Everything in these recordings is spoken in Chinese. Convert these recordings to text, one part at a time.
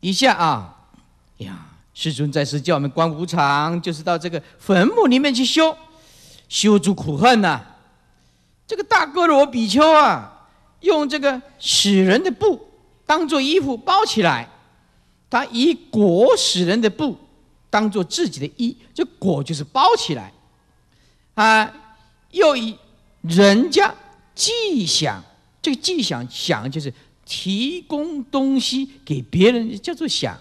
一下啊，呀，师尊在世叫我们观无常，就是到这个坟墓里面去修，修诸苦恨呐。这个大哥罗比丘啊，用这个死人的布当做衣服包起来，他以裹死人的布当做自己的衣，这裹就是包起来。啊，又以人家既想，这个既想想就是。提供东西给别人叫做想，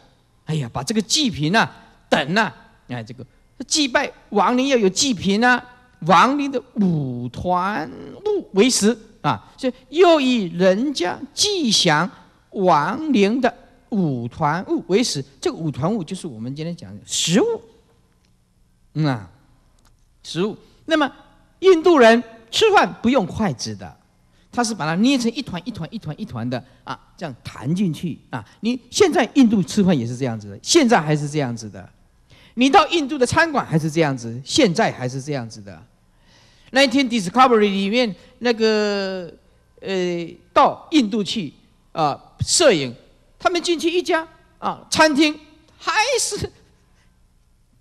哎呀，把这个祭品呐、等呐，哎，这个祭拜亡灵要有祭品啊，亡灵的五团物为食啊，这又以人家祭享亡灵的五团物为食。这个五团物就是我们今天讲的食物，嗯啊，食物。那么印度人吃饭不用筷子的。他是把它捏成一团一团一团一团的啊，这样弹进去啊。你现在印度吃饭也是这样子的，现在还是这样子的。你到印度的餐馆还是这样子，现在还是这样子的。那一天，Discovery 里面那个呃，到印度去啊，摄影，他们进去一家啊餐厅，还是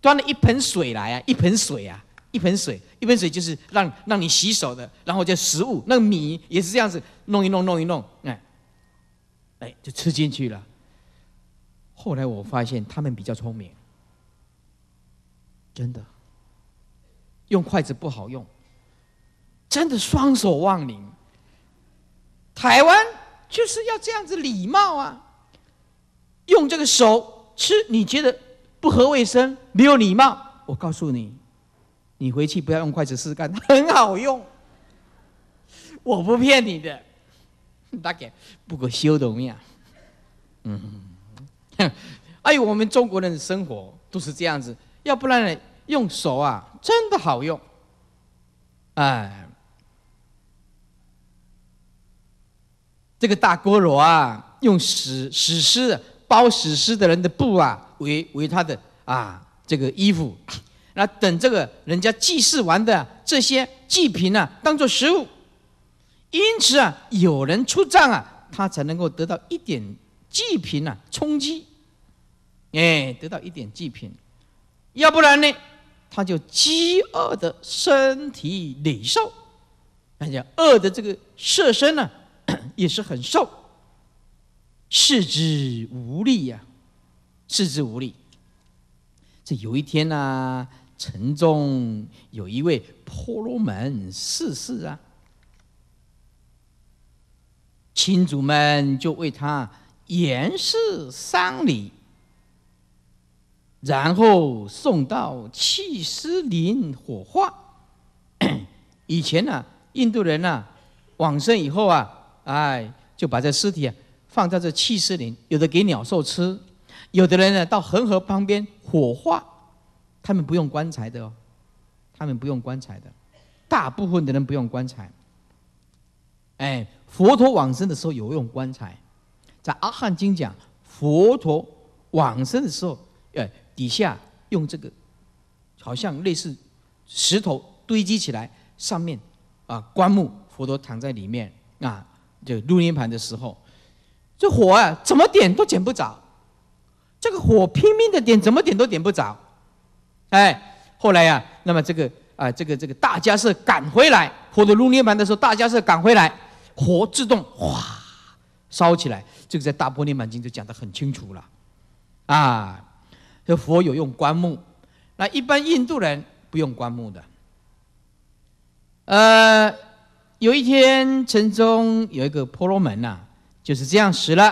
端了一盆水来啊，一盆水啊。一盆水，一盆水就是让让你洗手的，然后叫食物，那个米也是这样子弄一弄弄一弄，哎，哎，就吃进去了。后来我发现他们比较聪明，真的，用筷子不好用，真的双手忘灵。台湾就是要这样子礼貌啊，用这个手吃，你觉得不合卫生，没有礼貌。我告诉你。你回去不要用筷子试试看，很好用。我不骗你的，大概不过修的命。嗯，哎呦，我们中国人的生活都是这样子，要不然呢，用手啊，真的好用。哎，这个大锅炉啊，用史诗的，包史诗的人的布啊，为为他的啊，这个衣服。那等这个人家祭祀完的这些祭品呢，当做食物。因此啊，有人出战啊，他才能够得到一点祭品啊，充饥。哎，得到一点祭品，要不然呢，他就饥饿的身体里瘦，而且饿的这个色身呢 也是很瘦，四肢无力呀，四肢无力。这有一天呢。城中有一位婆罗门逝世啊，亲族们就为他严事丧礼，然后送到弃尸林火化。以前呢，印度人呢，往生以后啊，哎，就把这尸体啊放在这弃尸林，有的给鸟兽吃，有的人呢到恒河旁边火化。他们不用棺材的哦，他们不用棺材的，大部分的人不用棺材。哎，佛陀往生的时候有用棺材，在《阿汉经》讲，佛陀往生的时候，呃，底下用这个，好像类似石头堆积起来，上面啊棺木，佛陀躺在里面啊，就入涅盘的时候，这火啊怎么点都点不着，这个火拼命的点，怎么点都点不着。哎，后来呀，那么这个啊，这个这个，大家是赶回来，或者入涅盘的时候，大家是赶回来，火自动哗烧起来，这个在《大波涅盘经》就讲得很清楚了，啊，这佛有用棺木，那一般印度人不用棺木的，呃，有一天城中有一个婆罗门呐，就是这样死了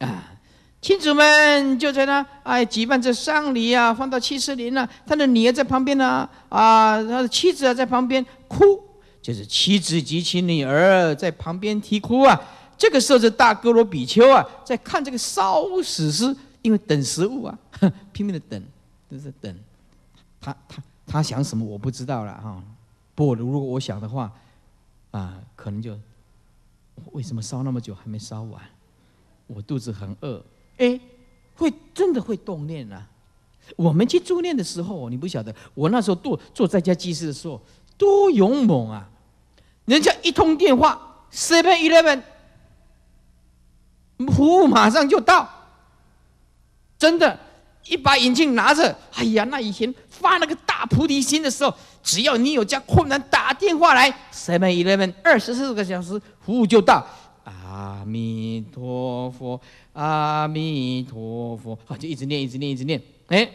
啊。亲属们就在那哎，举办这丧礼啊，放到七十年了。他的女儿在旁边呢，啊，他的妻子啊在旁边哭，就是妻子及其女儿在旁边啼哭啊。这个时候这大哥罗比丘啊，在看这个烧死尸，因为等食物啊，拼命的等，都是等。他他他想什么，我不知道了哈。不，如果我想的话，啊，可能就为什么烧那么久还没烧完？我肚子很饿。哎，会真的会动念啊！我们去助念的时候，你不晓得，我那时候做做在家祭祀的时候，多勇猛啊！人家一通电话，Seven Eleven，服务马上就到。真的，一把眼镜拿着，哎呀，那以前发那个大菩提心的时候，只要你有家困难，打电话来，Seven Eleven，二十四个小时服务就到。阿弥陀佛，阿弥陀佛，好，就一直念，一直念，一直念。哎，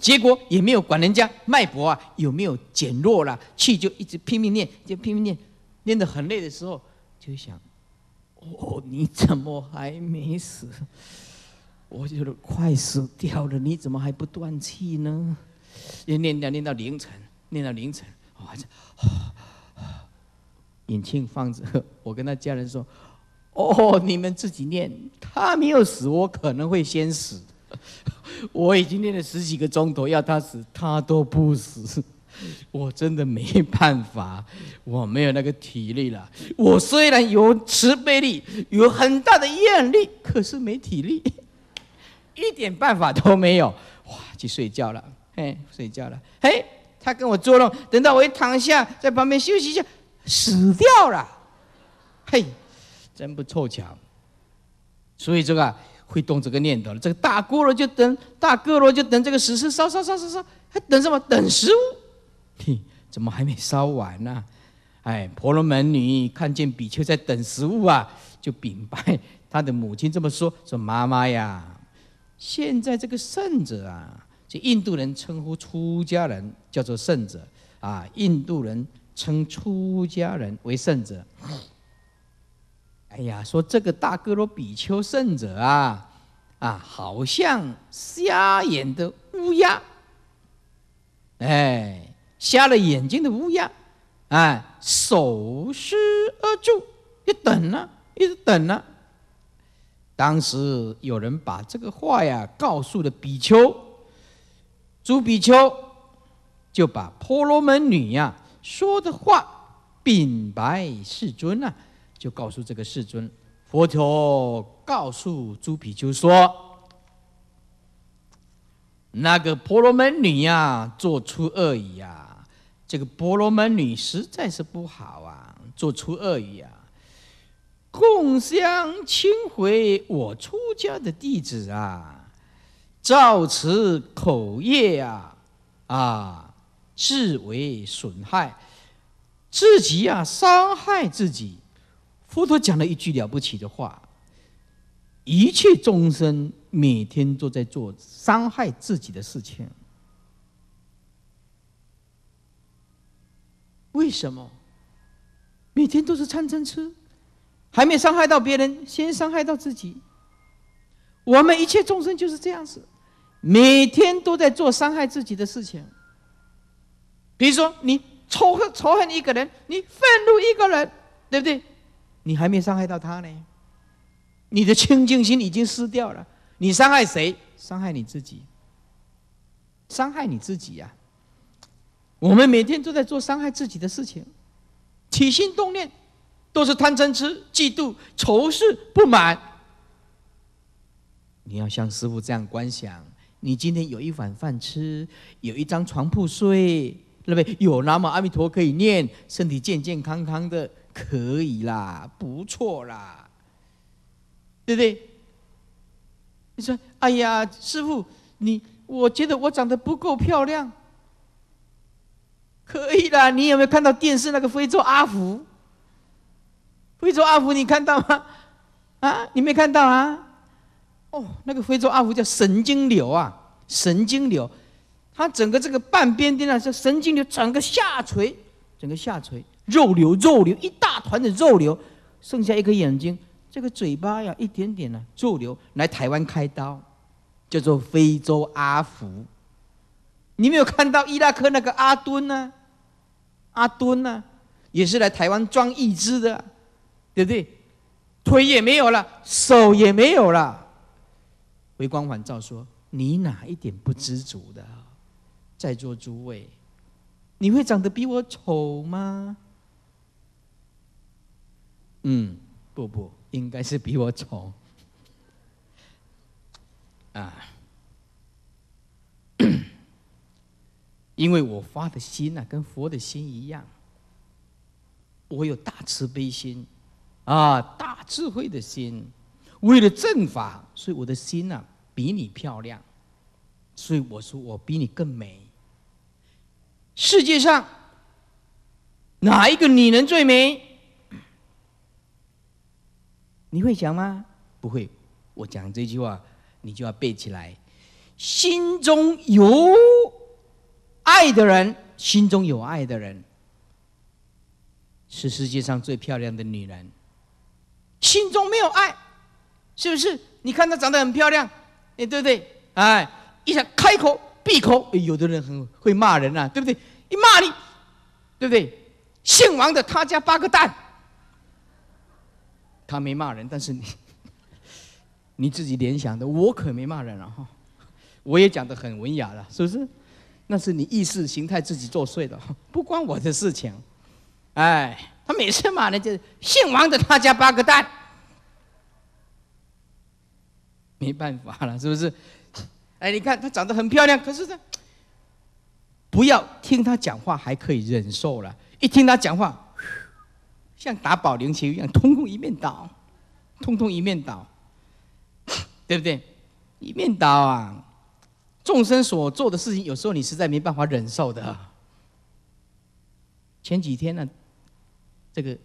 结果也没有管人家脉搏啊有没有减弱了，气就一直拼命念，就拼命念，念得很累的时候，就想：哦，你怎么还没死？我就是快死掉了，你怎么还不断气呢？又念到念到凌晨，念到凌晨，我引庆放着，我跟他家人说：“哦，你们自己念，他没有死，我可能会先死。我已经念了十几个钟头，要他死他都不死，我真的没办法，我没有那个体力了。我虽然有慈悲力，有很大的愿力，可是没体力，一点办法都没有。哇，去睡觉了，嘿，睡觉了，嘿，他跟我作弄，等到我一躺下，在旁边休息一下。”死掉了，嘿，真不凑巧。所以这个会动这个念头了。这个大锅罗就等大锅罗就等这个石狮烧烧烧烧烧，还等什么？等食物？嘿，怎么还没烧完呢？哎，婆罗门女看见比丘在等食物啊，就禀拜他的母亲这么说：“说妈妈呀，现在这个圣者啊，就印度人称呼出家人叫做圣者啊，印度人。”称出家人为圣者。哎呀，说这个大哥罗比丘圣者啊，啊，好像瞎眼的乌鸦，哎，瞎了眼睛的乌鸦，哎，守尸而住，一等呢，一直等呢。当时有人把这个话呀告诉了比丘，朱比丘就把婆罗门女呀。说的话，禀白世尊啊，就告诉这个世尊，佛陀告诉朱比丘说，那个婆罗门女呀，做出恶语呀，这个婆罗门女实在是不好啊，做出恶语啊，共相轻回我出家的弟子啊，造此口业呀，啊。自为损害，自己啊，伤害自己。佛陀讲了一句了不起的话：一切众生每天都在做伤害自己的事情。为什么？每天都是餐餐吃，还没伤害到别人，先伤害到自己。我们一切众生就是这样子，每天都在做伤害自己的事情。比如说，你仇恨仇恨一个人，你愤怒一个人，对不对？你还没伤害到他呢，你的清净心已经失掉了。你伤害谁？伤害你自己。伤害你自己呀！我们每天都在做伤害自己的事情，起心动念都是贪嗔痴、嫉妒、仇视、不满。你要像师傅这样观想：你今天有一碗饭吃，有一张床铺睡。对不对？有南无阿弥陀可以念，身体健健康康的，可以啦，不错啦，对不对？你说，哎呀，师傅，你我觉得我长得不够漂亮，可以啦。你有没有看到电视那个非洲阿福？非洲阿福，你看到吗？啊，你没看到啊？哦，那个非洲阿福叫神经瘤啊，神经瘤。他整个这个半边的呢，这神经瘤整个下垂，整个下垂，肉瘤肉瘤一大团的肉瘤，剩下一个眼睛，这个嘴巴呀一点点的肉瘤，来台湾开刀，叫做非洲阿福。你没有看到伊拉克那个阿敦呢？阿敦呢？也是来台湾装义肢的，对不对？腿也没有了，手也没有了。回光返照说：“你哪一点不知足的？”在座诸位，你会长得比我丑吗？嗯，不不，应该是比我丑啊，因为我发的心呐，跟佛的心一样，我有大慈悲心啊，大智慧的心，为了正法，所以我的心呢比你漂亮，所以我说我比你更美。世界上哪一个女人最美？你会讲吗？不会，我讲这句话，你就要背起来。心中有爱的人，心中有爱的人是世界上最漂亮的女人。心中没有爱，是不是？你看她长得很漂亮，哎，对不对？哎，一想开口。闭口，有的人很会骂人啊，对不对？一骂你，对不对？姓王的他家八个蛋。他没骂人，但是你 你自己联想的，我可没骂人了哈，我也讲的很文雅了，是不是？那是你意识形态自己作祟的，不关我的事情。哎，他每次骂人就姓王的他家八个蛋，没办法了，是不是？哎，你看她长得很漂亮，可是呢，不要听她讲话还可以忍受了，一听她讲话，像打保龄球一样，通通一面倒，通通一面倒，对不对？一面倒啊！众生所做的事情，有时候你实在没办法忍受的。前几天呢，这个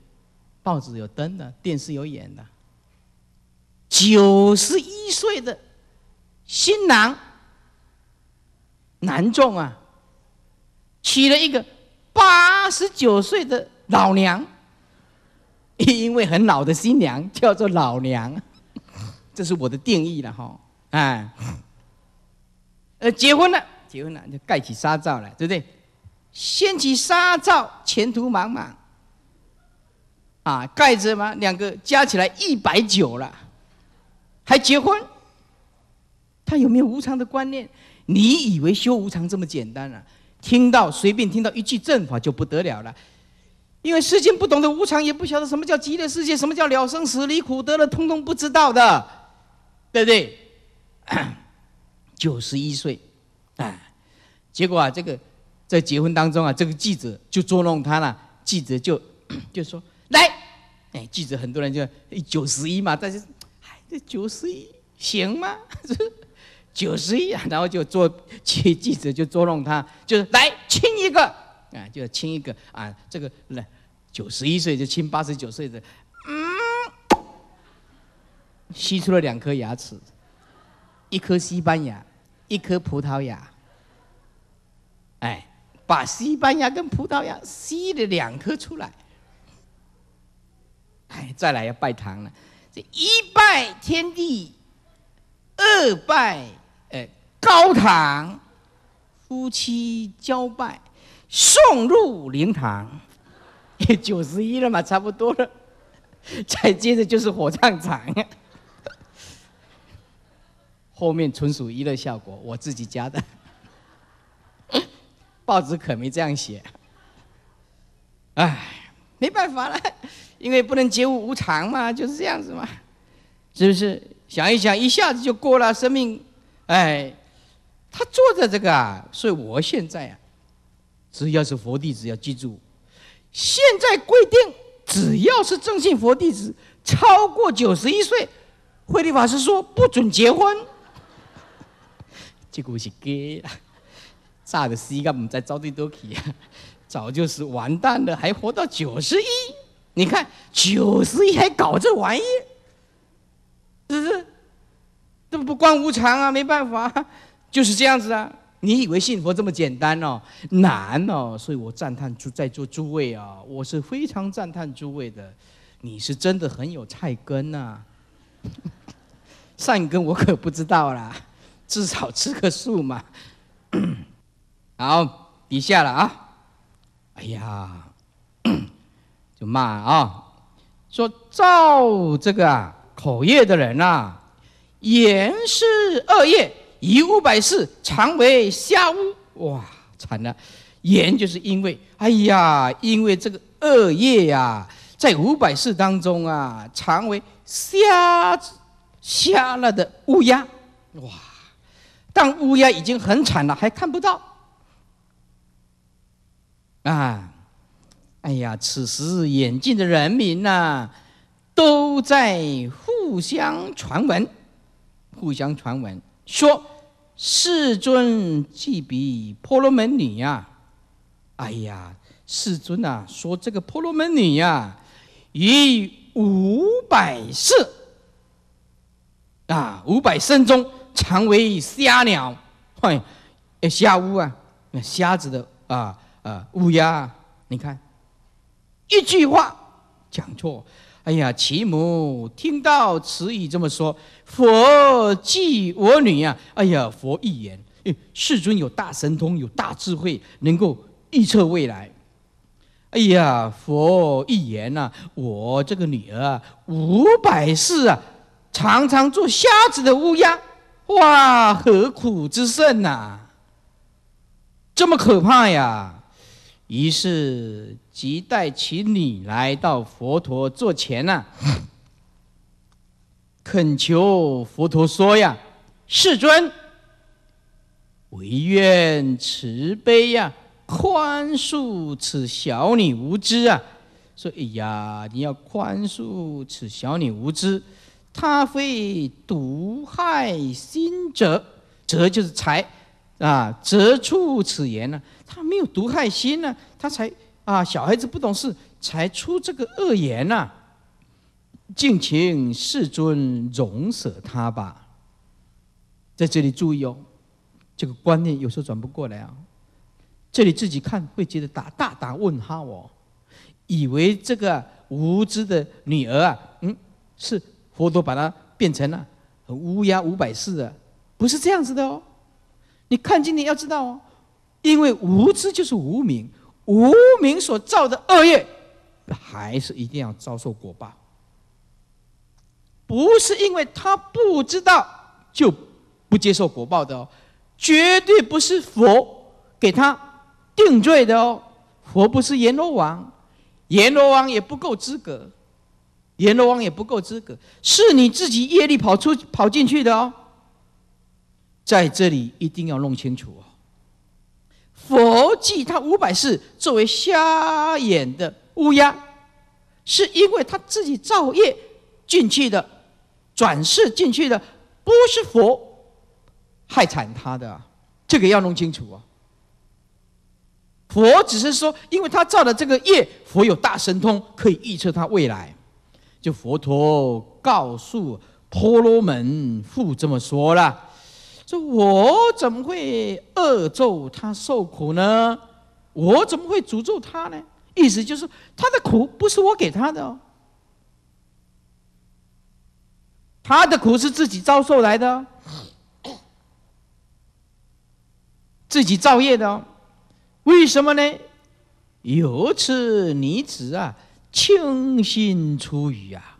报纸有登的，电视有演的，九十一岁的新郎。男众啊，娶了一个八十九岁的老娘，因为很老的新娘叫做老娘，这是我的定义了哈。哎，呃，结婚了，结婚了就盖起纱罩了，对不对？掀起纱罩，前途茫茫。啊，盖着嘛，两个加起来一百九了，还结婚？他有没有无常的观念？你以为修无常这么简单啊？听到随便听到一句正法就不得了了，因为世间不懂得无常，也不晓得什么叫极乐世界，什么叫了生死、离苦得乐，通通不知道的，对不对？九十一岁，啊，结果啊，这个在结婚当中啊，这个记者就捉弄他了，记者就 就说来，哎，记者很多人就九十一嘛，但是哎，这九十一行吗？九十一啊，然后就做去记者就捉弄他，就是来亲一个啊，就亲一个啊，这个来九十一岁就亲八十九岁的，嗯，吸出了两颗牙齿，一颗西班牙，一颗葡萄牙，哎，把西班牙跟葡萄牙吸了两颗出来，哎，再来要拜堂了，这一拜天地，二拜。哎，高堂，夫妻交拜，送入灵堂，九十一了嘛，差不多了，再接着就是火葬场，后面纯属娱乐效果，我自己加的，报纸可没这样写，哎，没办法了，因为不能觉无无常嘛，就是这样子嘛，是不是？想一想，一下子就过了，生命。哎，他做的这个，所以我现在啊，只要是佛弟子要记住，现在规定，只要是正信佛弟子超过九十一岁，慧立法师说不准结婚。这故事给，啥个西我们在招对多起啊？早就是完蛋了，还活到九十一？你看九十一还搞这玩意，不是。都不关无常啊，没办法，就是这样子啊。你以为信佛这么简单哦？难哦，所以我赞叹诸在座诸位啊，我是非常赞叹诸位的。你是真的很有菜根呐，善根我可不知道啦，至少吃个素嘛。好，底下了啊。哎呀，就骂啊，说造这个口业的人呐。言是恶业，以五百世常为瞎乌。哇，惨了！言就是因为，哎呀，因为这个恶业呀，在五百世当中啊，常为瞎子、瞎了的乌鸦。哇，但乌鸦已经很惨了，还看不到。啊，哎呀，此时眼镜的人民呐，都在互相传闻。互相传闻说，世尊既比婆罗门女呀，哎呀，世尊啊，说这个婆罗门女呀，以五百世啊，五百生中常为瞎鸟，嘿，瞎乌啊，瞎子的啊啊乌鸦，你看，一句话讲错。哎呀，其母听到此语这么说，佛记我女啊！哎呀，佛一言，世尊有大神通，有大智慧，能够预测未来。哎呀，佛一言呐，我这个女儿五百世啊，常常做瞎子的乌鸦，哇，何苦之甚呐？这么可怕呀！于是。即带起女来到佛陀座前呐，恳求佛陀说呀：“世尊，唯愿慈悲呀，宽恕此小女无知啊。”说：“哎呀，你要宽恕此小女无知，她非毒害心者，则就是才啊，则出此言呢，她没有毒害心呢，她才。”啊，小孩子不懂事，才出这个恶言呐！敬请世尊容舍他吧。在这里注意哦，这个观念有时候转不过来啊。这里自己看会觉得打大打问号哦，以为这个无知的女儿啊，嗯，是佛陀把她变成了乌鸦五百世的，不是这样子的哦。你看经天要知道哦，因为无知就是无名，无名所造的恶业，还是一定要遭受果报。不是因为他不知道，就不接受果报的哦。绝对不是佛给他定罪的哦。佛不是阎罗王，阎罗王也不够资格，阎罗王也不够资格，是你自己业力跑出跑进去的哦。在这里一定要弄清楚啊。佛记他五百世作为瞎眼的乌鸦，是因为他自己造业进去的，转世进去的，不是佛害惨他的，这个要弄清楚啊。佛只是说，因为他造的这个业，佛有大神通可以预测他未来，就佛陀告诉婆罗门父这么说了。说我怎么会恶咒他受苦呢？我怎么会诅咒他呢？意思就是他的苦不是我给他的哦，他的苦是自己遭受来的，哦，自己造业的哦。为什么呢？由此女子啊，清心出语啊，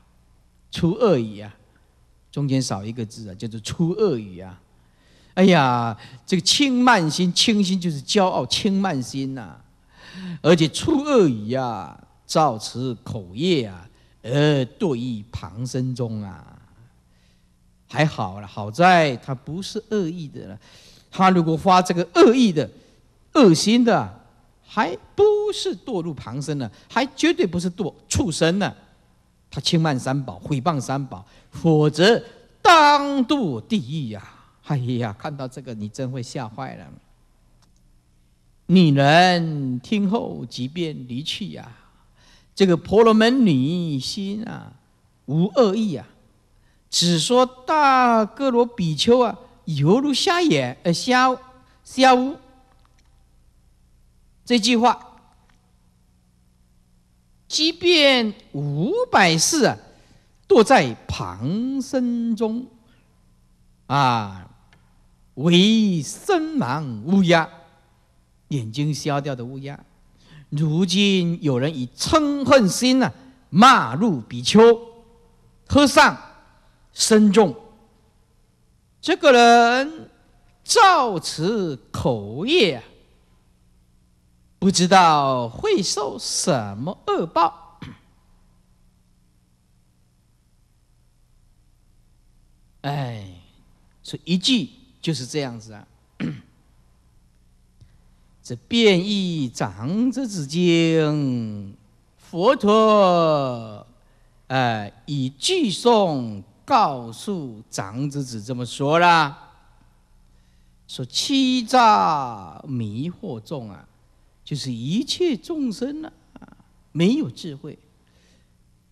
出恶语啊，中间少一个字啊，叫做出恶语啊。哎呀，这个轻慢心，轻心就是骄傲，轻慢心呐，而且出恶语呀，造此口业啊，而堕于旁生中啊。还好了，好在他不是恶意的了。他如果发这个恶意的、恶心的，还不是堕入旁生呢，还绝对不是堕畜生呢。他轻慢三宝，毁谤三宝，否则当堕地狱呀。哎呀，看到这个你真会吓坏了。女人听后即便离去呀，这个婆罗门女心啊无恶意啊，只说大哥罗比丘啊犹如瞎眼呃瞎瞎乌。这句话，即便五百世堕在旁生中，啊。为生盲乌鸦，眼睛瞎掉的乌鸦，如今有人以嗔恨心啊，骂入比丘、和尚、身重。这个人造此口业，啊，不知道会受什么恶报。哎，说一句。就是这样子啊，这变异长者子经，佛陀呃，以句颂告诉长者子这么说啦，说欺诈迷惑众啊，就是一切众生啊没有智慧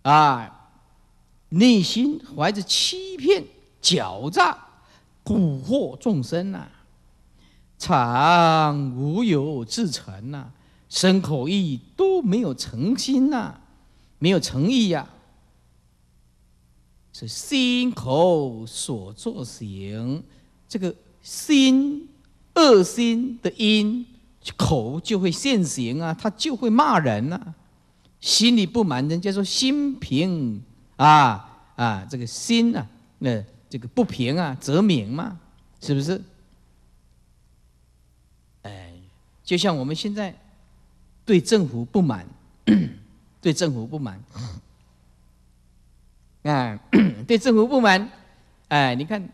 啊，内心怀着欺骗狡诈。蛊惑众生呐，常无有自诚呐，身口意都没有诚心呐，没有诚意呀。是心口所作行，这个心恶心的因，口就会现形啊，他就会骂人呐。心里不满人，叫做心平啊啊，这个心啊那。这个不平啊，则民嘛，是不是？哎，就像我们现在对政府不满，对政府不满，哎 对政府不满，哎，你看，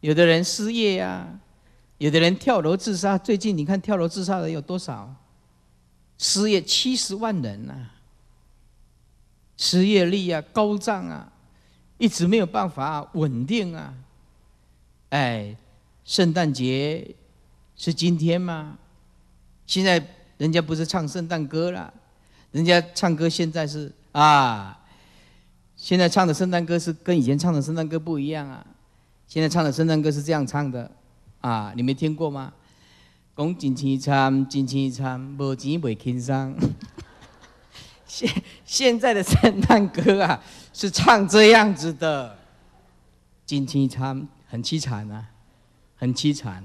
有的人失业啊，有的人跳楼自杀。最近你看跳楼自杀的有多少？失业七十万人呐，失业率啊高涨啊。一直没有办法稳定啊！哎，圣诞节是今天吗？现在人家不是唱圣诞歌了，人家唱歌现在是啊，现在唱的圣诞歌是跟以前唱的圣诞歌不一样啊。现在唱的圣诞歌是这样唱的啊，你没听过吗？讲景吃一餐，吃一无钱买轻松。现现在的圣诞歌啊，是唱这样子的，经济惨，很凄惨啊，很凄惨，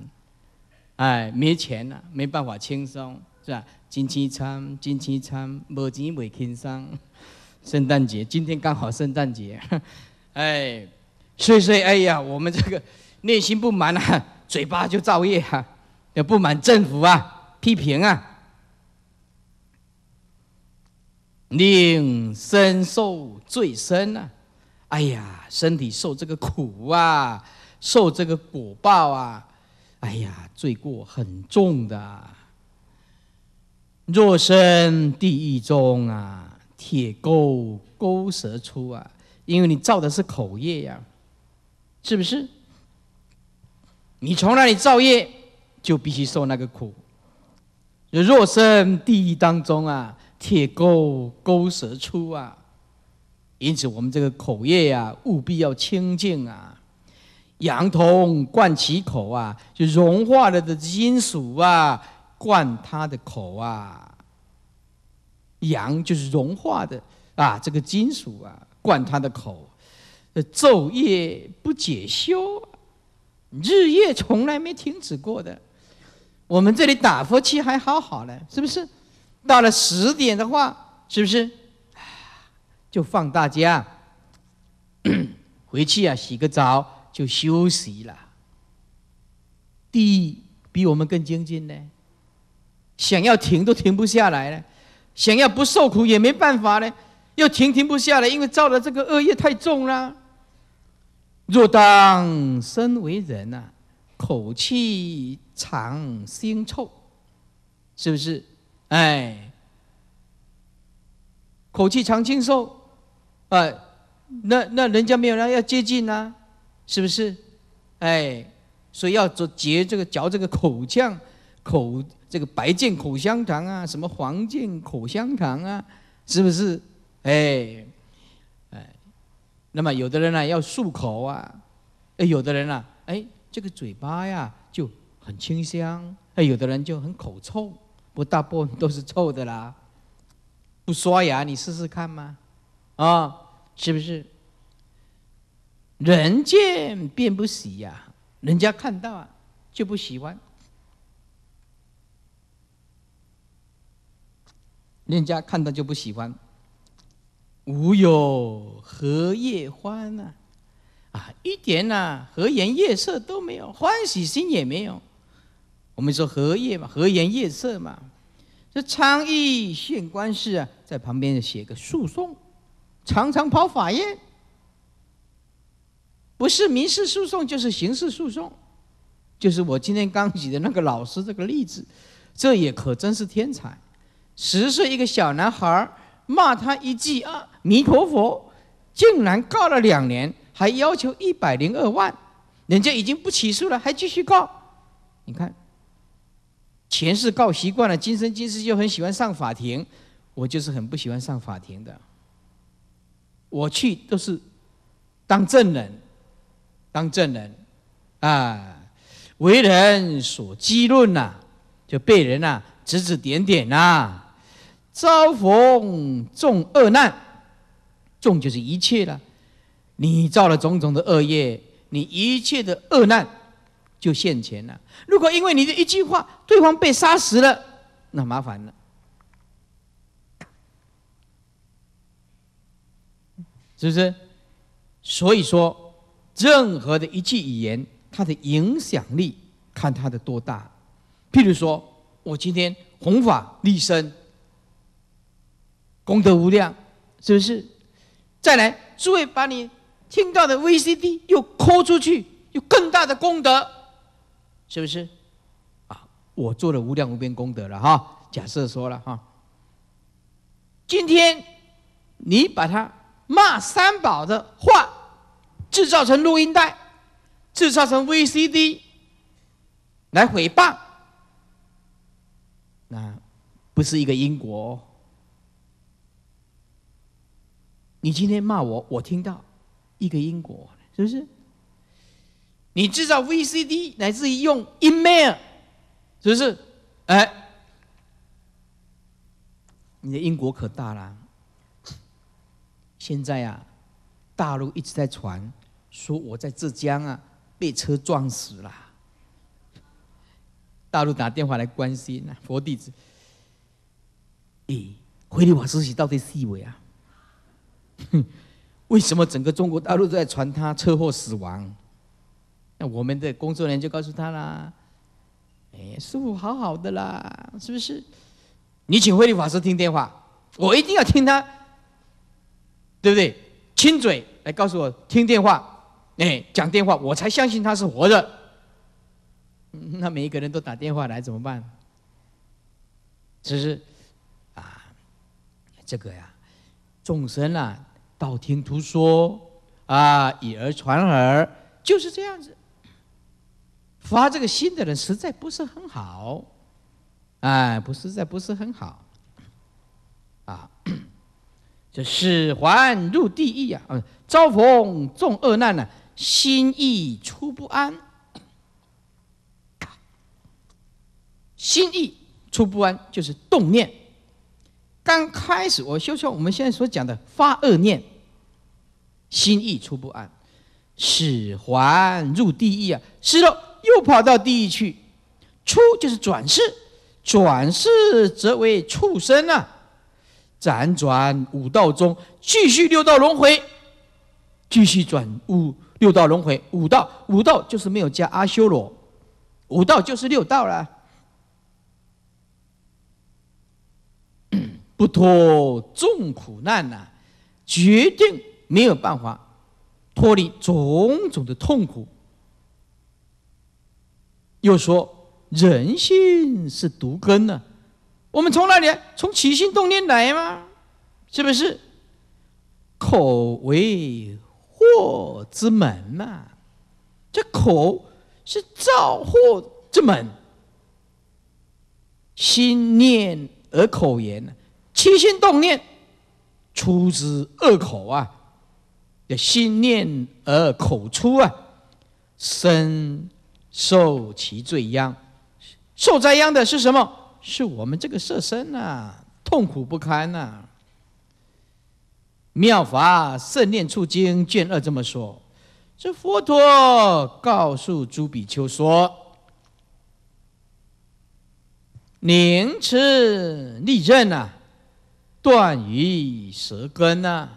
哎，没钱啊，没办法轻松，是吧？经济惨，经济惨，无钱未轻松。圣诞节，今天刚好圣诞节，哎，岁岁哎呀，我们这个内心不满啊，嘴巴就造业啊，要不满政府啊，批评啊。令身受罪深啊！哎呀，身体受这个苦啊，受这个果报啊，哎呀，罪过很重的。若生地狱中啊，铁钩钩舌出啊，因为你造的是口业呀，是不是？你从那里造业，就必须受那个苦。若生地狱当中啊。铁钩钩舌出啊，因此我们这个口业呀，务必要清净啊。羊铜灌其口啊，就融化了的金属啊，灌他的口啊。羊就是融化的啊，这个金属啊，灌他的口，昼夜不解休，日夜从来没停止过的。我们这里打佛七还好好的，是不是？到了十点的话，是不是就放大家回去啊？洗个澡就休息了。地比我们更精进呢，想要停都停不下来了，想要不受苦也没办法呢，又停停不下来，因为造的这个恶业太重了。若当身为人啊，口气长腥臭，是不是？哎，口气常清瘦，哎，那那人家没有人要接近呐，是不是？哎，所以要做嚼这个嚼这个口腔口这个白净口香糖啊，什么黄健口香糖啊，是不是？哎，哎，那么有的人呢要漱口啊，哎，有的人呢，哎，这个嘴巴呀就很清香，哎，有的人就很口臭。不，大部分都是臭的啦。不刷牙，你试试看吗？啊，是不是？人见便不喜呀，人家看到啊就不喜欢。人家看到就不喜欢。无有荷叶欢呐，啊，一点呐和颜悦色都没有，欢喜心也没有。我们说和叶嘛，和颜悦色嘛。这昌邑县官事啊，在旁边写个诉讼，常常跑法院，不是民事诉讼就是刑事诉讼。就是我今天刚举的那个老师这个例子，这也可真是天才。十岁一个小男孩骂他一句啊，弥陀佛，竟然告了两年，还要求一百零二万，人家已经不起诉了，还继续告，你看。前世告习惯了，今生今世就很喜欢上法庭。我就是很不喜欢上法庭的。我去都是当证人，当证人，啊，为人所激论呐，就被人呐指指点点呐，遭逢众恶难，众就是一切了。你造了种种的恶业，你一切的恶难。就现钱了。如果因为你的一句话，对方被杀死了，那麻烦了，是不是？所以说，任何的一句语言，它的影响力看它的多大。譬如说，我今天弘法立身，功德无量，是不是？再来，诸位把你听到的 VCD 又抠出去，有更大的功德。是不是？啊，我做了无量无边功德了哈。假设说了哈，今天你把他骂三宝的话制造成录音带，制造成 VCD 来诽谤，那不是一个因果。哦。你今天骂我，我听到一个因果，是不是？你制造 VCD，乃至于用 email，是不是？哎，你的英国可大了。现在啊，大陆一直在传说我在浙江啊被车撞死了。大陆打电话来关心啊，佛弟子，咦，慧律法师到底系为啊？为什么整个中国大陆都在传他车祸死亡？那我们的工作人员就告诉他啦：“哎，师傅好好的啦，是不是？你请慧律法师听电话，我一定要听他，对不对？亲嘴来告诉我听电话，哎，讲电话，我才相信他是活着。那每一个人都打电话来怎么办？其实，啊，这个呀，众生啊，道听途说啊，以耳传耳，就是这样子。”发这个心的人实在不是很好，哎，不实在不是很好，啊，就使还入地狱啊，嗯，遭逢众恶难呢，心意出不安。心意出不安就是动念，刚开始我修修我们现在所讲的发恶念，心意出不安，使还入地狱啊！是的。又跑到地狱去，出就是转世，转世则为畜生啊，辗转五道中，继续六道轮回，继续转五六道轮回，五道五道就是没有加阿修罗，五道就是六道了，不脱众苦难呐，决定没有办法脱离种种的痛苦。又说人性是毒根呢，我们从哪里从起心动念来吗？是不是？口为祸之门呐，这口是造祸之门，心念而口言，起心动念出之恶口啊，心念而口出啊，生。受其罪殃，受灾殃的是什么？是我们这个色身呐，痛苦不堪呐。妙法圣念触经卷二这么说，这佛陀告诉朱比丘说：“宁持利刃呐，断于舌根呐，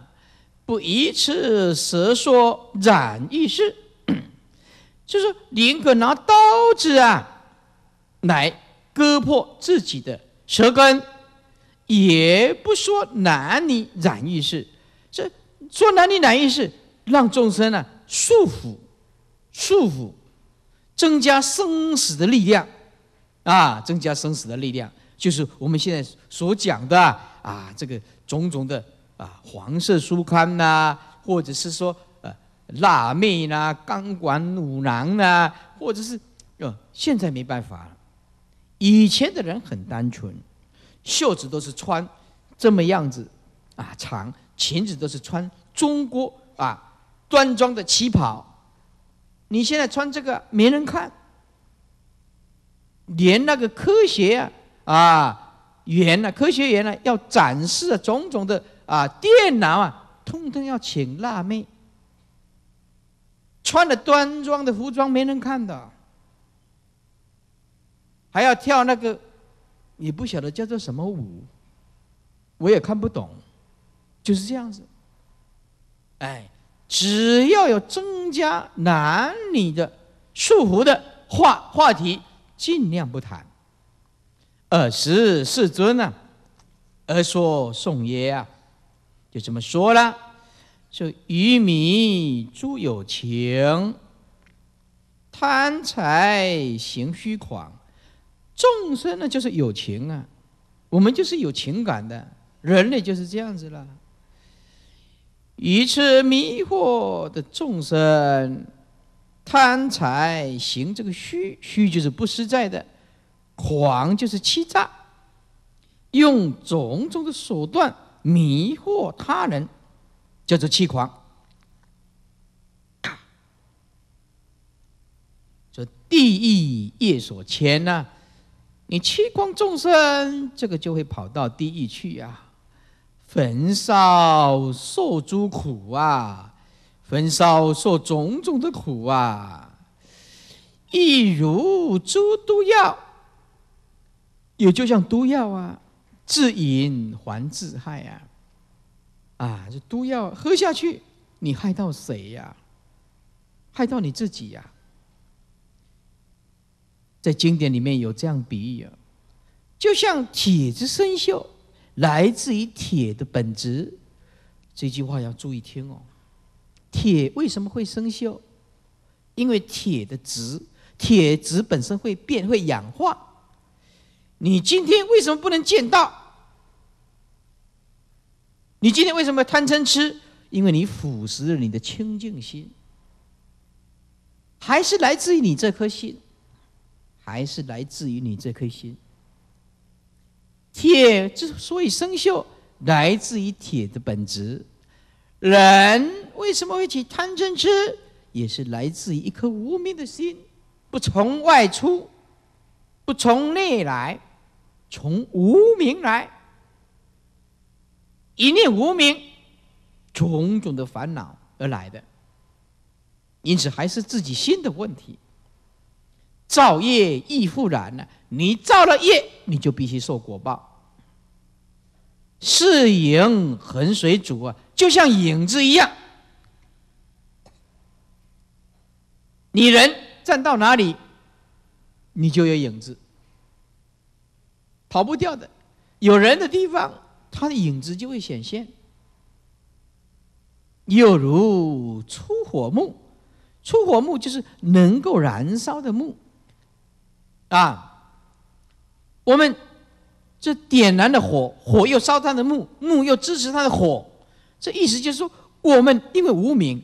不以持舌说染欲事。”就是宁可拿刀子啊，来割破自己的舌根，也不说男女染欲事。这说男女染欲事，让众生呢束缚、束缚，增加生死的力量啊！增加生死的力量，就是我们现在所讲的啊，这个种种的啊，黄色书刊呐，或者是说。辣妹呐，钢管舞男呐，或者是，哟，现在没办法了。以前的人很单纯，袖子都是穿这么样子啊，长裙子都是穿中国啊端庄的旗袍。你现在穿这个没人看，连那个科学啊啊员呢，科学员呢要展示种种的啊电脑啊，通通要请辣妹。穿着端庄的服装没人看的，还要跳那个，也不晓得叫做什么舞，我也看不懂，就是这样子。哎，只要有增加男女的束缚的话话题，尽量不谈。尔时世尊啊，而说宋耶啊，就这么说了。说愚民诸有情，贪财行虚狂。众生呢，就是有情啊，我们就是有情感的，人类就是这样子了。愚痴迷惑的众生，贪财行这个虚，虚就是不实在的，狂就是欺诈，用种种的手段迷惑他人。叫做气狂，这地狱业所牵呢，你气狂众生，这个就会跑到地狱去呀，焚烧受诸苦啊，焚烧受种种的苦啊，一如诸毒药，也就像毒药啊，自引还自害啊。啊，这毒药喝下去，你害到谁呀？害到你自己呀！在经典里面有这样比喻，啊，就像铁之生锈，来自于铁的本质。这句话要注意听哦。铁为什么会生锈？因为铁的质，铁质本身会变，会氧化。你今天为什么不能见到？你今天为什么要贪嗔痴？因为你腐蚀了你的清净心，还是来自于你这颗心，还是来自于你这颗心。铁之所以生锈，来自于铁的本质。人为什么会起贪嗔痴？也是来自于一颗无名的心，不从外出，不从内来，从无名来。一念无明，种种的烦恼而来的，因此还是自己心的问题。造业亦复然呢，你造了业，你就必须受果报。是影恒水主啊，就像影子一样，你人站到哪里，你就有影子，跑不掉的。有人的地方。它的影子就会显现，又如出火木，出火木就是能够燃烧的木，啊，我们这点燃的火，火又烧它的木，木又支持它的火，这意思就是说，我们因为无名，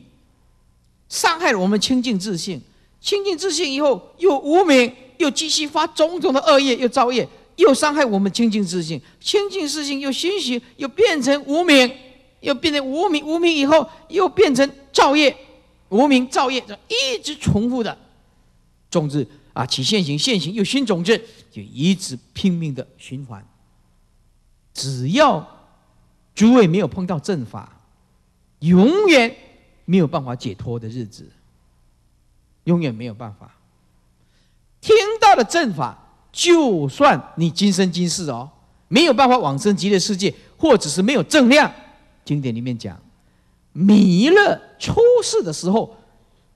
伤害了我们清净自信，清净自信以后又无名，又继续发种种的恶业，又造业。又伤害我们清净自信，清净自信又兴虚，又变成无名，又变成无名，无名以后又变成造业，无名造业，这一直重复的种子啊，起现行，现行又新种子，就一直拼命的循环。只要诸位没有碰到正法，永远没有办法解脱的日子，永远没有办法。听到了正法。就算你今生今世哦，没有办法往生极乐世界，或者是没有正量，经典里面讲，弥勒出世的时候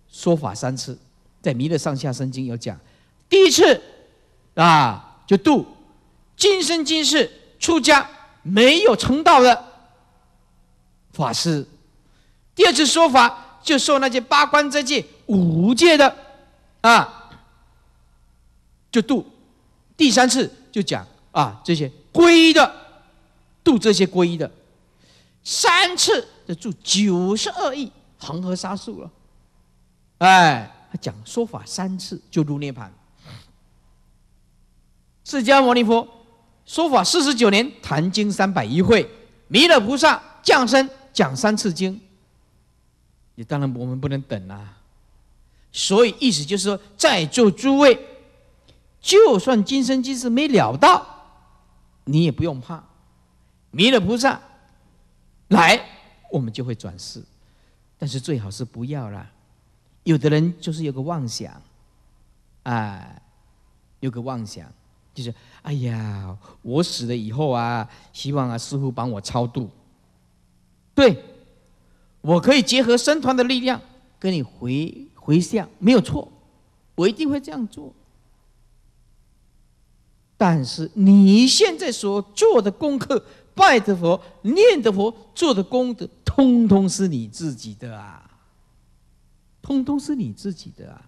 说法三次，在弥勒上下生经有讲，第一次啊就度今生今世出家没有成道的法师，第二次说法就受那些八关斋戒五戒的啊就度。第三次就讲啊，这些皈依的度这些皈依的，三次就住九十二亿恒河沙数了。哎，他讲说法三次就入涅盘。释迦牟尼佛说法四十九年，谈经三百一会，弥勒菩萨降生讲三次经。你当然我们不能等啊，所以意思就是说，在座诸位。就算今生今世没了到，你也不用怕，弥勒菩萨来，我们就会转世。但是最好是不要了。有的人就是有个妄想，哎，有个妄想，就是哎呀，我死了以后啊，希望啊，师傅帮我超度。对，我可以结合生团的力量，跟你回回向，没有错，我一定会这样做。但是你现在所做的功课、拜的佛、念的佛、做的功德，通通是你自己的啊，通通是你自己的啊。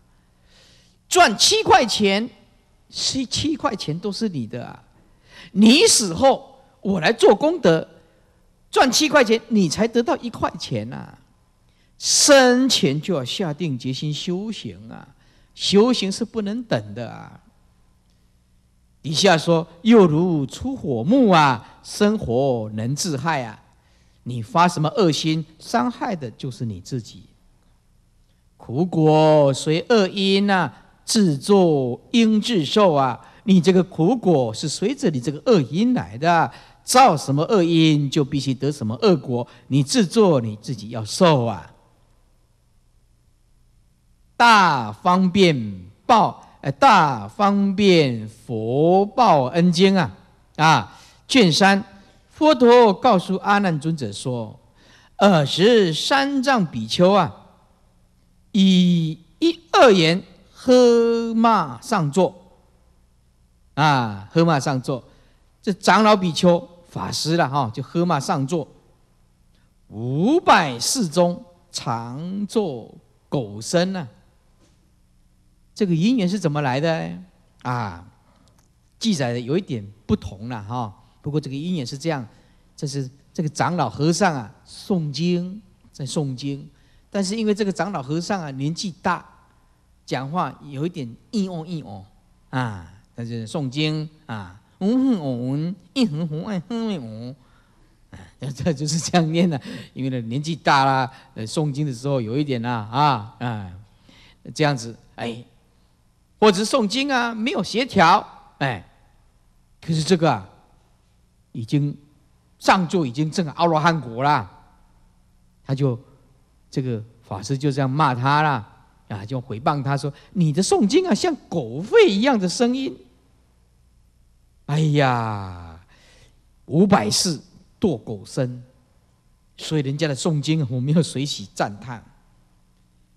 赚七块钱，七七块钱都是你的。啊。你死后，我来做功德，赚七块钱，你才得到一块钱呐。生前就要下定决心修行啊，修行是不能等的啊。底下说，又如出火木啊，生火能自害啊，你发什么恶心，伤害的就是你自己。苦果随恶因啊，自作应自受啊，你这个苦果是随着你这个恶因来的，造什么恶因就必须得什么恶果，你自作你自己要受啊。大方便报。哎，《大方便佛报恩经》啊，啊，卷三，佛陀告诉阿难尊者说：“二十三藏比丘啊，以一二言喝骂上座，啊，喝骂上座，这长老比丘法师了哈，就喝骂上座，五百世中常作狗身呢。”这个姻缘是怎么来的？啊，记载的有一点不同了哈。不过这个姻缘是这样，这是这个长老和尚啊诵经，在诵经。但是因为这个长老和尚啊年纪大，讲话有一点一哦一哦啊，但是诵经啊，嗯嗯，一哼哼哎哼哎嗯。啊，这就是这样念的。因为呢年纪大了，诵经的时候有一点呐，啊啊，这样子哎。或者是诵经啊，没有协调，哎，可是这个啊，已经上座已经证阿罗汉果了，他就这个法师就这样骂他了啊，就回谤他说你的诵经啊像狗吠一样的声音，哎呀，五百世堕狗身，所以人家的诵经我们要随喜赞叹，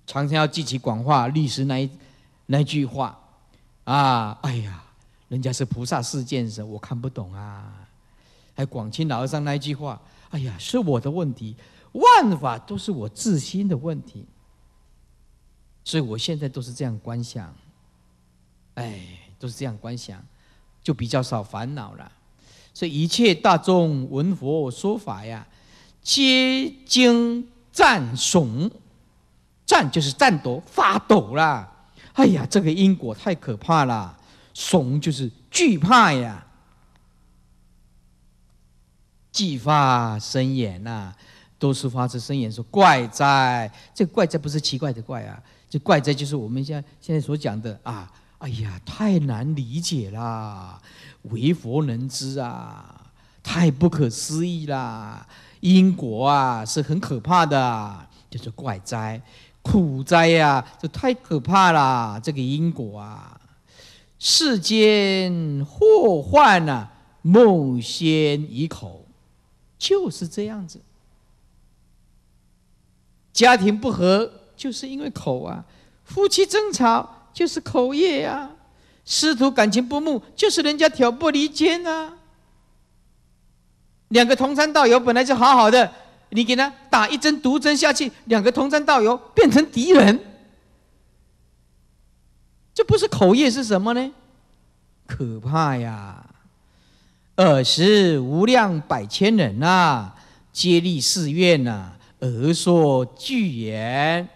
常常要记起广化律师那一。那句话，啊，哎呀，人家是菩萨世见什我看不懂啊。还广清老和尚那句话，哎呀，是我的问题，万法都是我自心的问题，所以我现在都是这样观想，哎，都是这样观想，就比较少烦恼了。所以一切大众闻佛说法呀，皆惊赞悚，赞就是战抖发抖啦。哎呀，这个因果太可怕了！怂就是惧怕呀。既发生言呐，都是发自生言说怪哉，这怪哉不是奇怪的怪啊，这怪哉就是我们现在现在所讲的啊。哎呀，太难理解啦，为佛能知啊，太不可思议啦，因果啊是很可怕的，就是怪哉。苦哉呀！这太可怕了，这个因果啊，世间祸患啊，梦先以口，就是这样子。家庭不和就是因为口啊，夫妻争吵就是口业呀，师徒感情不睦就是人家挑拨离间啊，两个同山道友本来就好好的。你给他打一针毒针下去，两个同山道友变成敌人，这不是口业是什么呢？可怕呀！尔时无量百千人呐，皆立誓愿呐，而说句言：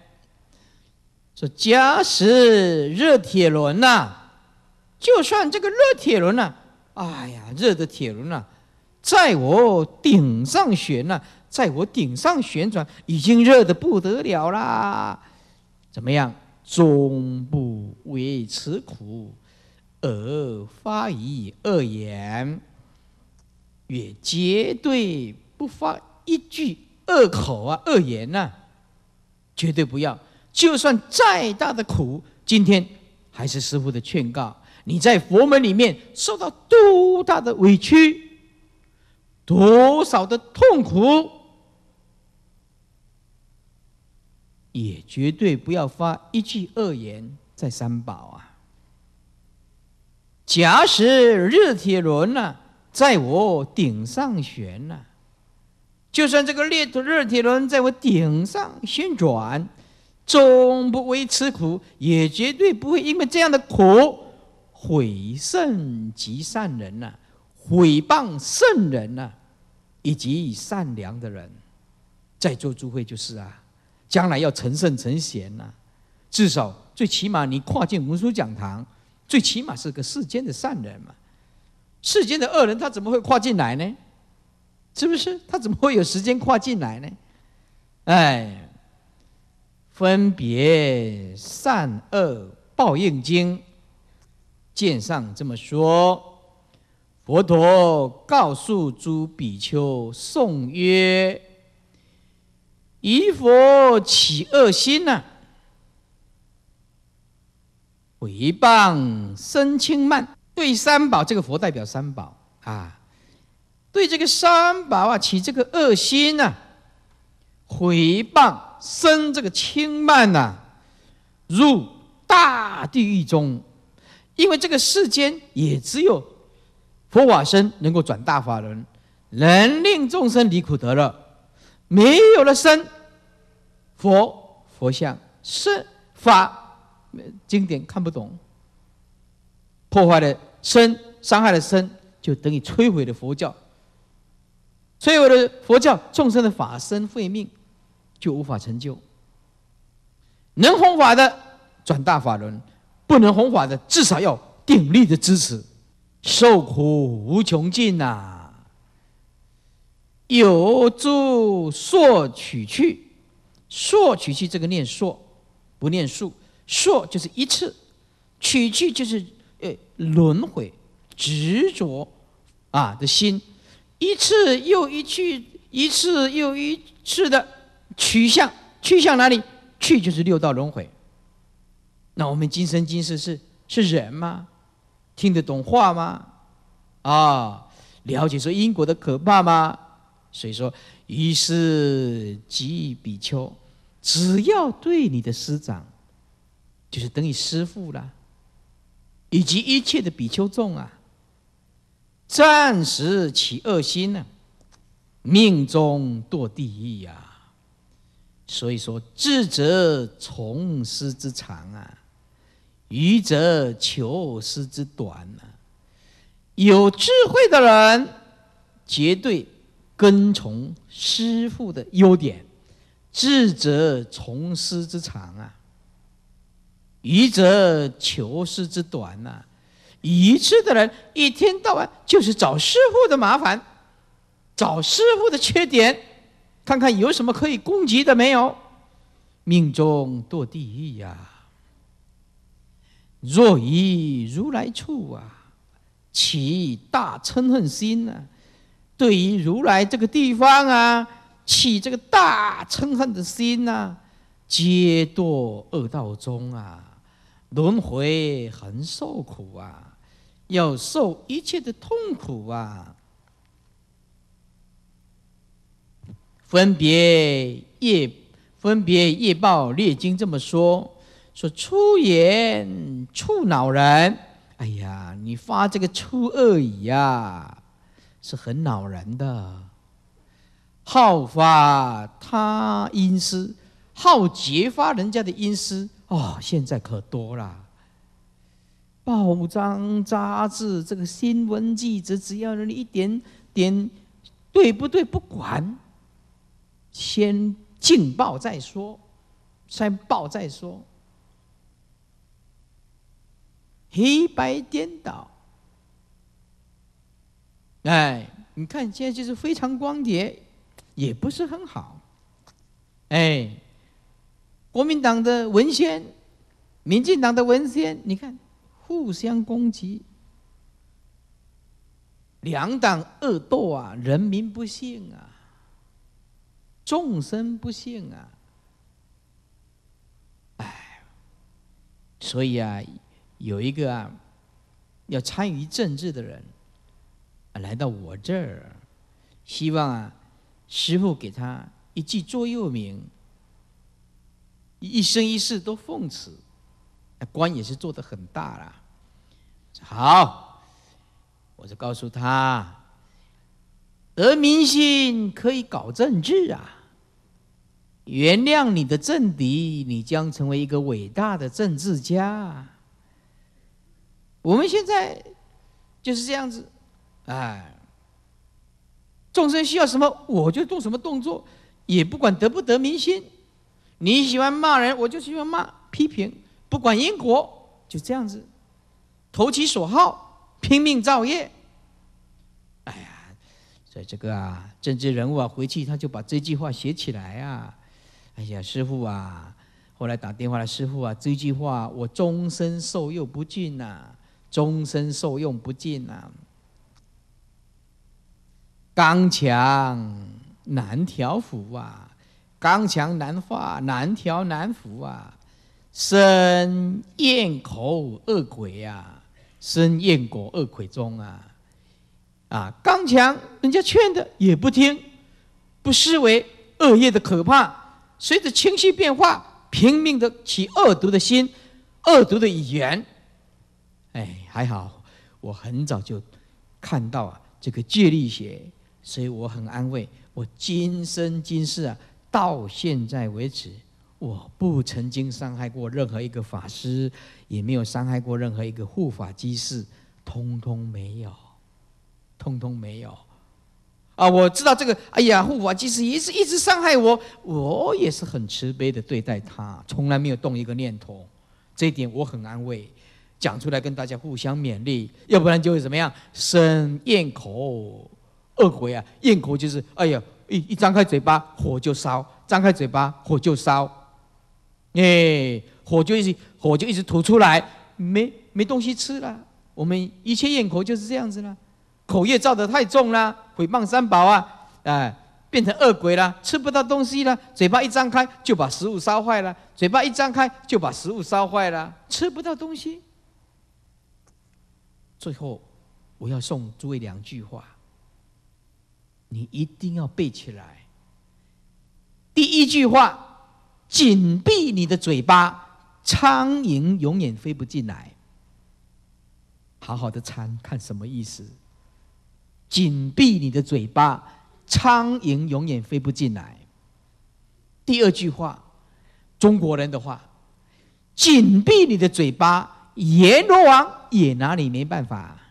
说假使热铁轮呐，就算这个热铁轮呐，哎呀，热的铁轮呐，在我顶上悬呐。在我顶上旋转，已经热得不得了啦！怎么样？终不为吃苦而发一恶言，也绝对不发一句恶口啊、恶言呐，绝对不要。就算再大的苦，今天还是师傅的劝告。你在佛门里面受到多大的委屈，多少的痛苦？也绝对不要发一句恶言在三宝啊！假使热铁轮啊，在我顶上旋呐，就算这个裂土热铁轮在我顶上旋转，终不为吃苦，也绝对不会因为这样的苦毁圣及善人呐，毁谤圣人呐，以及善良的人，在座诸位就是啊。将来要成圣成贤呐，至少最起码你跨进文殊讲堂，最起码是个世间的善人嘛。世间的恶人他怎么会跨进来呢？是不是？他怎么会有时间跨进来呢？哎，分别善恶报应经，见上这么说，佛陀告诉诸比丘颂曰。以佛起恶心呐，回谤生轻慢。对三宝，这个佛代表三宝啊。对这个三宝啊，起这个恶心呐，回谤生这个轻慢呐，入大地狱中。因为这个世间也只有佛法僧能够转大法轮，能令众生离苦得乐。没有了身，佛佛像、身法、经典看不懂，破坏了身，伤害了身，就等于摧毁了佛教，摧毁了佛教，众生的法身慧命就无法成就。能弘法的转大法轮，不能弘法的至少要鼎力的支持，受苦无穷尽呐。有住摄取去，摄取去这个念摄，不念数，摄就是一次，取去就是呃轮回执着啊的心，一次又一次，一次又一次的取向，去向哪里？去就是六道轮回。那我们今生今世是是人吗？听得懂话吗？啊，了解说因果的可怕吗？所以说，于是及比丘，只要对你的师长，就是等于师父啦，以及一切的比丘众啊，暂时起恶心呢，命中堕地狱呀。所以说，智者从师之长啊，愚者求师之短啊。有智慧的人，绝对。跟从师父的优点，智者从师之长啊，愚者求师之短呐。愚痴的人一天到晚就是找师父的麻烦，找师父的缺点，看看有什么可以攻击的没有，命中堕地狱呀。若依如来处啊，起大嗔恨心啊？对于如来这个地方啊，起这个大嗔恨的心呐，皆堕恶道中啊，轮回很受苦啊，要受一切的痛苦啊。分别业，分别业报略经这么说，说出言触恼人，哎呀，你发这个出恶语呀。是很恼人的，好发他阴私，好揭发人家的阴私。哦，现在可多了。报章杂志，这个新闻记者，只要你一点点对不对，不管，先进报再说，先报再说，黑白颠倒。哎，你看，现在就是非常光碟，也不是很好。哎，国民党的文宣，民进党的文宣，你看，互相攻击，两党恶斗啊，人民不幸啊，众生不幸啊，哎，所以啊，有一个啊，要参与政治的人。啊，来到我这儿，希望啊，师傅给他一句座右铭，一生一世都奉持。官也是做的很大了，好，我就告诉他，得民心可以搞政治啊，原谅你的政敌，你将成为一个伟大的政治家。我们现在就是这样子。哎，众生需要什么，我就做什么动作，也不管得不得民心。你喜欢骂人，我就喜欢骂批评，不管因果，就这样子，投其所好，拼命造业。哎呀，所以这个啊，政治人物啊，回去他就把这句话写起来啊。哎呀，师傅啊，后来打电话来，师傅啊，这句话我终身受用不尽呐，终身受用不尽呐。刚强难调伏啊，刚强难化，难调难伏啊。生厌口恶鬼啊，生厌果恶鬼中啊，啊，刚强，人家劝的也不听，不失为恶业的可怕。随着情绪变化，拼命的起恶毒的心，恶毒的语言。哎，还好，我很早就看到啊，这个戒律学。所以我很安慰，我今生今世啊，到现在为止，我不曾经伤害过任何一个法师，也没有伤害过任何一个护法基士，通通没有，通通没有。啊，我知道这个，哎呀，护法基士也是一直伤害我，我也是很慈悲的对待他，从来没有动一个念头。这一点我很安慰，讲出来跟大家互相勉励，要不然就会怎么样，生咽口。恶鬼啊，咽口就是，哎呀，一一张开嘴巴，火就烧；张开嘴巴，火就烧，哎，火就一直，火就一直吐出来，没没东西吃了。我们一切咽口就是这样子了，口业造的太重了，毁谤三宝啊，哎，变成恶鬼了，吃不到东西了。嘴巴一张开就把食物烧坏了，嘴巴一张开就把食物烧坏了，吃不到东西。最后，我要送诸位两句话。你一定要背起来。第一句话：紧闭你的嘴巴，苍蝇永远飞不进来。好好的参，看什么意思？紧闭你的嘴巴，苍蝇永远飞不进来。第二句话，中国人的话：紧闭你的嘴巴，阎罗王也拿你没办法。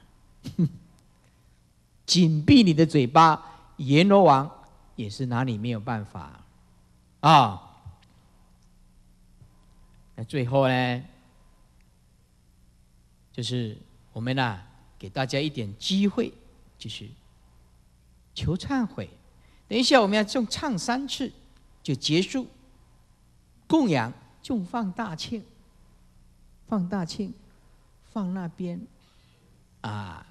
紧闭你的嘴巴。阎罗王也是拿你没有办法啊？那最后呢？就是我们呢，给大家一点机会，就是求忏悔。等一下我们要重唱三次，就结束供养，重放大庆，放大庆，放那边啊。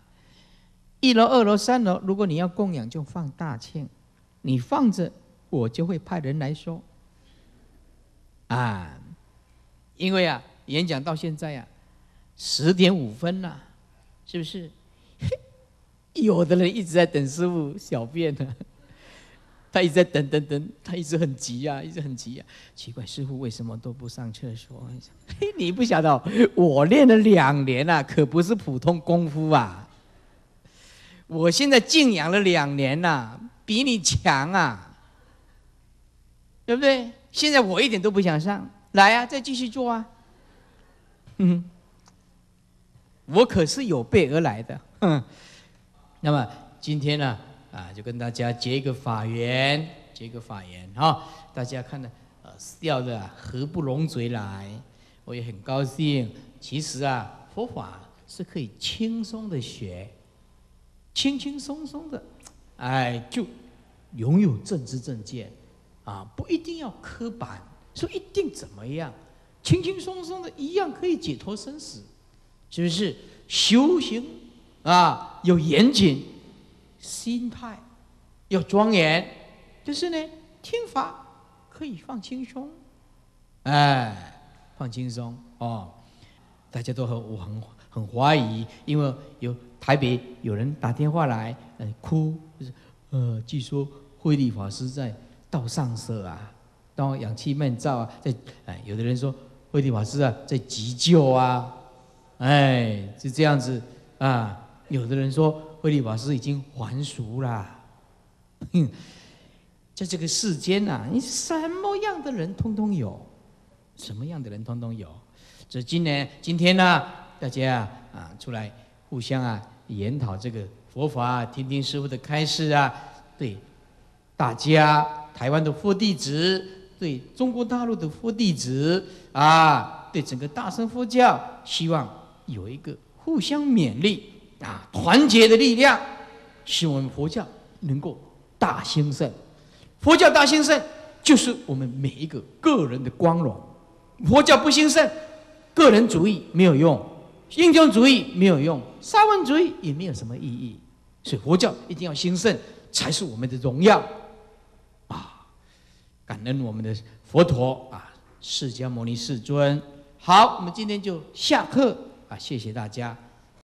一楼、二楼、三楼，如果你要供养，就放大庆。你放着，我就会派人来说。啊，因为啊，演讲到现在啊，十点五分了，是不是？有的人一直在等师傅小便呢，他一直在等等等，他一直很急啊，一直很急啊。奇怪，师傅为什么都不上厕所？嘿，你不晓得，我练了两年了，可不是普通功夫啊。我现在静养了两年呐，比你强啊，对不对？现在我一点都不想上来呀，再继续做啊。嗯，我可是有备而来的。那么今天呢，啊，就跟大家结一个法缘，结个法缘啊！大家看的呃，笑得合不拢嘴来，我也很高兴。其实啊，佛法是可以轻松的学。轻轻松松的，哎，就拥有正知正见，啊，不一定要刻板，说一定怎么样，轻轻松松的一样可以解脱生死，是不是修行啊，要严谨，心态要庄严，就是呢，听法可以放轻松，哎，放轻松，哦，大家都很，我很很怀疑，因为有。台北有人打电话来，呃，哭，呃，据说慧立法师在道上色啊，当氧气面罩啊，在，哎，有的人说慧立法师啊在急救啊，哎，就这样子啊，有的人说慧立法师已经还俗啦，哼，在这个世间呐，你什么样的人通通有，什么样的人通通有，这今年今天呢，大家啊出来。互相啊，研讨这个佛法啊，听听师傅的开示啊，对大家台湾的佛弟子，对中国大陆的佛弟子啊，对整个大乘佛教，希望有一个互相勉励啊，团结的力量，使我们佛教能够大兴盛。佛教大兴盛，就是我们每一个个人的光荣。佛教不兴盛，个人主义没有用。英雄主义没有用，沙文主义也没有什么意义，所以佛教一定要兴盛，才是我们的荣耀。啊，感恩我们的佛陀啊，释迦牟尼世尊。好，我们今天就下课啊，谢谢大家。